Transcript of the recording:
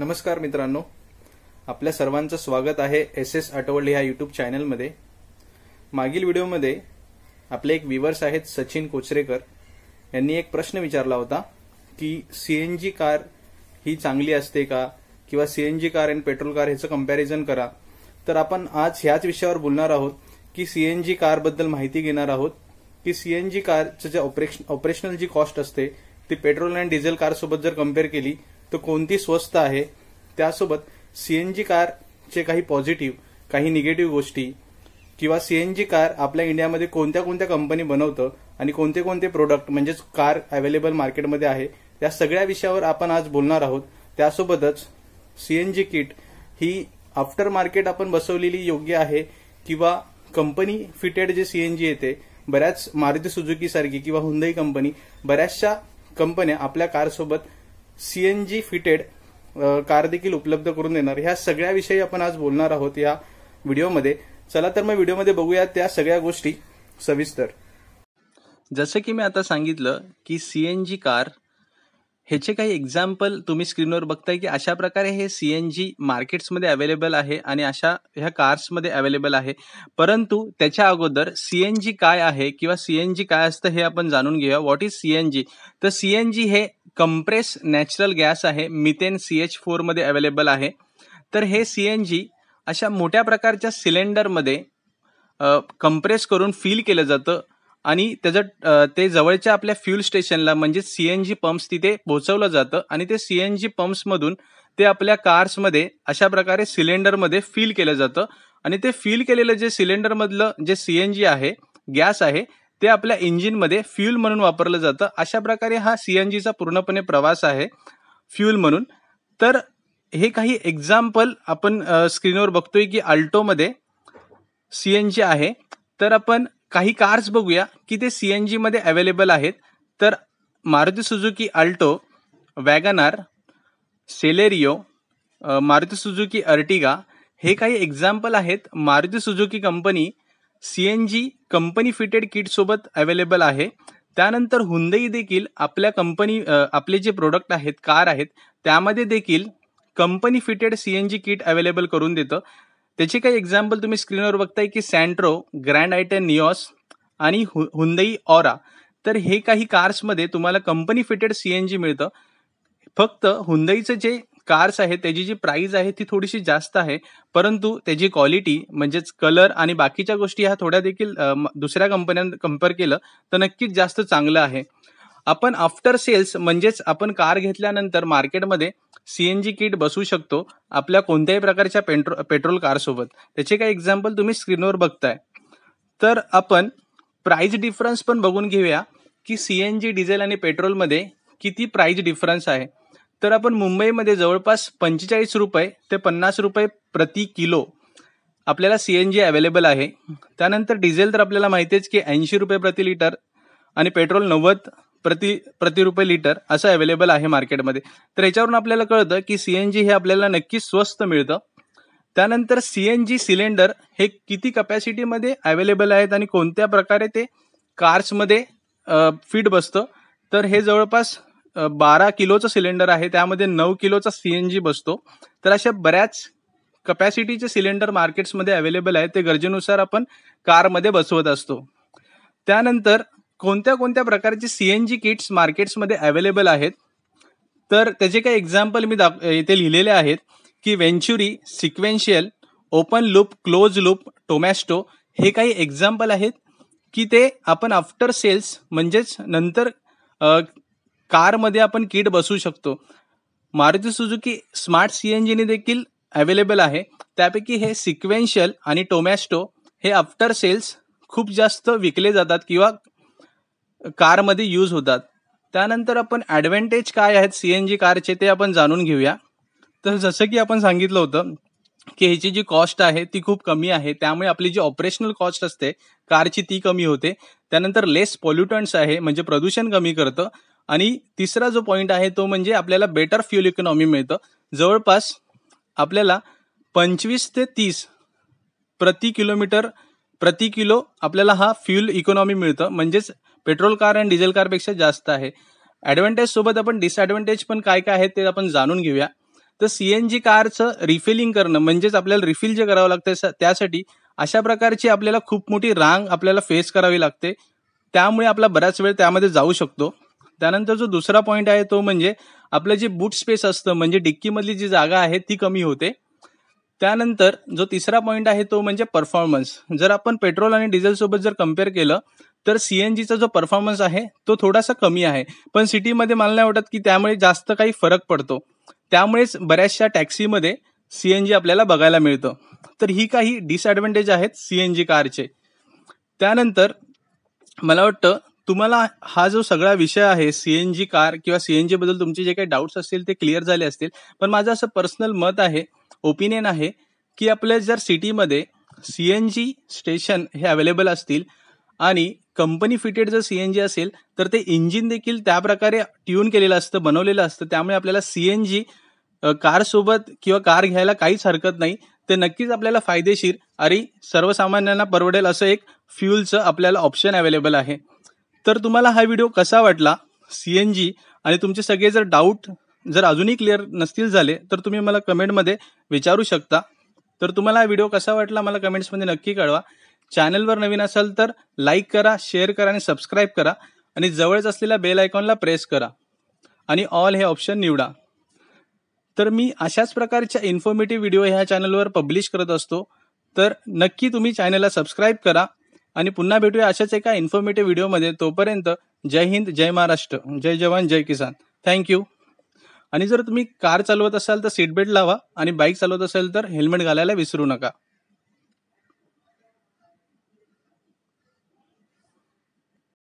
नमस्कार मित्रांनो आपल्या सर्वांचं स्वागत आहे एस एस आठवडे ह्या युट्यूब चॅनलमध्ये मागील व्हिडिओमध्ये आपले एक व्हिवर्स आहेत सचिन कोचरेकर यांनी एक प्रश्न विचारला होता की सीएनजी कार ही चांगली असते का किंवा CNG car and petrol car ह्याचं कम्पॅरिझन करा तर आपण आज ह्याच विषयावर बोलणार आहोत की सीएनजी कारबद्दल माहिती घेणार आहोत की सीएनजी कारचं जे ऑपरेशन ऑपरेशनल जी कॉस्ट असते ती पेट्रोल अँड डिझेल कारसोबत जर कम्पेअर केली तर कोणती स्वस्त आहे त्यासोबत सीएनजी कारचे काही पॉझिटिव्ह काही निगेटिव्ह गोष्टी किंवा सीएनजी कार आपल्या इंडियामध्ये कोणत्या कोणत्या कंपनी बनवतं आणि कोणते कोणते प्रोडक्ट म्हणजेच कार अवेलेबल मार्केटमध्ये आहे या सगळ्या विषयावर आपण आज बोलणार आहोत त्यासोबतच सीएनजी किट ही आफ्टर मार्केट आपण बसवलेली योग्य आहे किंवा कंपनी फिटेड जे सीएनजी येते बऱ्याच मारुती सुझुकी सारखी किंवा हुंदई कंपनी बऱ्याचशा कंपन्या आपल्या कारसोबत सीएनजी फिटेड कार देखील उपलब्ध करून देणार ह्या सगळ्याविषयी आपण आज बोलणार आहोत या व्हिडिओमध्ये चला तर मग व्हिडिओमध्ये बघूया त्या सगळ्या गोष्टी सविस्तर जसं की मी आता सांगितलं की सीएनजी कार ह्याचे काही एक्झाम्पल तुम्ही स्क्रीनवर बघताय की अशा प्रकारे हे सी एन जी मार्केट्समध्ये अवेलेबल आहे आणि अशा ह्या कार्समध्ये अवेलेबल आहे परंतु त्याच्या अगोदर सी एन जी काय आहे किंवा सी एन जी काय असतं हे आपण जाणून घेऊया what is C N G तर सी एन जी हे कंप्रेस नॅचरल गॅस आहे मिथेन सी एच फोरमध्ये अवेलेबल आहे तर हे सी एन जी अशा मोठ्या प्रकारच्या सिलेंडरमध्ये कंप्रेस करून फील केलं जातं आणि त्याचं ते जवळच्या आपल्या फ्यूल स्टेशनला म्हणजे सीएनजी पंप्स तिथे पोहोचवलं जातं आणि ते सीएनजी पंप्समधून ते आपल्या कार्समध्ये अशा प्रकारे सिलेंडरमध्ये फिल केलं जातं आणि ते फिल केलेलं जे सिलेंडरमधलं जे सीएनजी आहे गॅस आहे ते आपल्या इंजिनमध्ये फ्यूल म्हणून वापरलं जातं अशा प्रकारे हा जीचा पूर्णपणे प्रवास आहे फ्यूल म्हणून तर हे काही एक्झाम्पल आपण स्क्रीनवर बघतोय की अल्टोमध्ये सीएनजी आहे तर आपण काही कार्स बघूया की ते सी एन जीमध्ये अवेलेबल आहेत तर Maruti Suzuki Alto WagonR Celerio Maruti Suzuki Ertiga हे काही एक्झाम्पल आहेत Maruti Suzuki company C N G company fitted किटसोबत अवेलेबल आहे त्यानंतर हुंदई देखील आपल्या कंपनी आपले जे प्रोडक्ट आहेत कार आहेत त्यामध्ये देखील company fitted C N G kit available करून देतं त्याचे काही एक्झाम्पल तुम्ही स्क्रीनवर बघताय की सँट्रो ग्रँड आयटन निओस आणि हुंदई ऑरा तर हे काही कार्समध्ये तुम्हाला company fitted C N G मिळतं फक्त हुंदईचं जे कार्स आहे त्याची जी प्राइस आहे ती थोडीशी जास्त आहे परंतु त्याची क्वालिटी म्हणजेच कलर आणि बाकीच्या गोष्टी ह्या थोड्या देखील दुसऱ्या कंपन्यां कम्पेअर केलं तर नक्कीच जास्त चांगलं आहे आपण आफ्टर सेल्स म्हणजेच आपण कार घेतल्यानंतर मार्केटमध्ये सीएनजी किट बसू शकतो आपल्या कोणत्याही प्रकारच्या पेट्रो पेट्रोल कारसोबत त्याचे काही एक्झाम्पल तुम्ही स्क्रीनवर बघताय तर आपण प्राईज डिफरन्स पण बघून घेऊया की सी एन जी डिझेल आणि पेट्रोलमध्ये किती प्राईज डिफरन्स आहे तर आपण मुंबईमध्ये जवळपास पंचेचाळीस रुपये ते पन्नास रुपये प्रति किलो आपल्याला सी एन जी अवेलेबल आहे त्यानंतर डिझेल तर आपल्याला माहिती आहेच की ऐंशी रुपये प्रति लिटर आणि पेट्रोल नव्वद प्रति प्रति रुपये लिटर असं अवेलेबल आहे मार्केटमध्ये तर याच्यावरून आपल्याला कळतं की सी एन जी हे आपल्याला नक्कीच स्वस्त मिळतं त्यानंतर सी एन जी सिलेंडर हे किती कपॅसिटीमध्ये अवेलेबल आहेत आणि कोणत्या प्रकारे ते कार्समध्ये फिट बसतं तर हे जवळपास बारा किलोचं सिलेंडर आहे त्यामध्ये नऊ किलोचा सी एन जी बसतो तर अशा बऱ्याच कपॅसिटीचे सिलेंडर मार्केट्समध्ये अवेलेबल आहेत ते गरजेनुसार आपण कारमध्ये बसवत असतो त्यानंतर कोणत्या कोणत्या प्रकारचे सी एन जी किट्स मार्केट्समध्ये अवेलेबल आहेत तर त्याचे काही एक्झाम्पल मी दाख इथे लिहिलेले आहेत की venturi sequential open loop close loop Tomasetto हे काही एक्झाम्पल आहेत की ते आपण आफ्टर सेल्स म्हणजेच नंतर कारमध्ये आपण किट बसवू शकतो Maruti Suzuki smart C N जीने देखील अवेलेबल आहे त्यापैकी हे सिक्वेन्शियल आणि टोमॅस्टो हे आफ्टर सेल्स खूप जास्त विकले जातात किंवा कारमध्ये यूज होतात त्यानंतर आपण ॲडव्हान्टेज काय आहेत सी एन जी कारचे ते आपण जाणून घेऊया तर जसं की आपण सांगितलं होतं की ह्याची जी कॉस्ट आहे ती खूप कमी आहे त्यामुळे आपली जी ऑपरेशनल कॉस्ट असते कारची ती कमी होते त्यानंतर लेस पॉल्युटंट्स आहे म्हणजे प्रदूषण कमी करतं आणि तिसरा जो पॉईंट आहे तो म्हणजे आपल्याला बेटर फ्युल इकॉनॉमी मिळतं जवळपास आपल्याला पंचवीस ते तीस प्रति किलोमीटर प्रति किलो आपल्याला हा फ्युल इकॉनॉमी मिळतं म्हणजेच पेट्रोल कार आणि डिझेल कारपेक्षा जास्त आहे ॲडव्हान्टेज सोबत आपण डिसॲडव्हान्टेज पण काय काय आहेत ते आपण जाणून घेऊया तर सीएनजी कारचं रिफिलिंग करणं म्हणजेच आपल्याला रिफिल जे करावं लागतं त्यासाठी अशा प्रकारची आपल्याला खूप मोठी रांग आपल्याला फेस करावी लागते त्यामुळे आपला बराच वेळ त्यामध्ये जाऊ शकतो त्यानंतर जो दुसरा पॉईंट आहे तो म्हणजे आपलं जे बूट स्पेस असतं म्हणजे डिक्कीमधली जी जागा आहे ती कमी होते त्यानंतर जो तिसरा पॉईंट आहे तो म्हणजे परफॉर्मन्स जर आपण पेट्रोल आणि डिझेलसोबत जर कम्पेअर केलं तर सीएनजीचा जो परफॉर्मन्स आहे तो थोडासा कमी आहे पण सिटीमध्ये मला नाही वाटत की त्यामुळे जास्त काही फरक पडतो त्यामुळेच बऱ्याचशा टॅक्सीमध्ये सीएनजी आपल्याला बघायला मिळतं तर ही काही डिसएडवांटेज आहेत सीएनजी कारचे त्यानंतर मला वाटतं तुम्हाला हा जो सगळा विषय आहे सीएनजी कार किंवा सीएनजी बद्दल तुमचे जे काही डाऊट्स असतील ते क्लिअर झाले असतील पण माझं असं पर्सनल मत आहे ओपिनियन आहे की आपल्या जर सिटीमध्ये सीएनजी स्टेशन हे अवेलेबल असतील आणि कंपनी फिटेड जर सी एन जी असेल तर ते इंजिन देखील त्या प्रकारे ट्यून केलेलं असतं बनवलेलं असतं त्यामुळे आपल्याला सी एन जी कारसोबत किंवा कार घ्यायला काहीच हरकत नाही ते नक्कीच आपल्याला फायदेशीर आणि सर्वसामान्यांना परवडेल असं एक फ्यूलचं आपल्याला ऑप्शन अवेलेबल आहे तर तुम्हाला हा व्हिडिओ कसा वाटला सी एन जी आणि तुमचे सगळे जर डाऊट जर अजूनही क्लिअर नसतील झाले तर तुम्ही मला कमेंटमध्ये विचारू शकता तर तुम्हाला हा व्हिडिओ कसा वाटला मला कमेंट्समध्ये नक्की कळवा चॅनलवर नवीन असाल तर लाईक करा शेअर करा आणि सबस्क्राईब करा आणि जवळच असलेल्या बेल आयकॉनला प्रेस करा आणि ऑल हे ऑप्शन निवडा तर मी अशाच प्रकारच्या इन्फॉर्मेटिव्ह व्हिडिओ ह्या चॅनलवर पब्लिश करत असतो तर नक्की तुम्ही चॅनलला सबस्क्राईब करा आणि पुन्हा भेटूया अशाच एका इन्फॉर्मेटिव्ह व्हिडिओमध्ये तोपर्यंत जय हिंद जय महाराष्ट्र जय जवान जय किसान थँक्यू आणि जर तुम्ही कार चालवत असाल तर सीटबेल्ट लावा आणि बाईक चालवत असाल तर हेल्मेट घालायला विसरू नका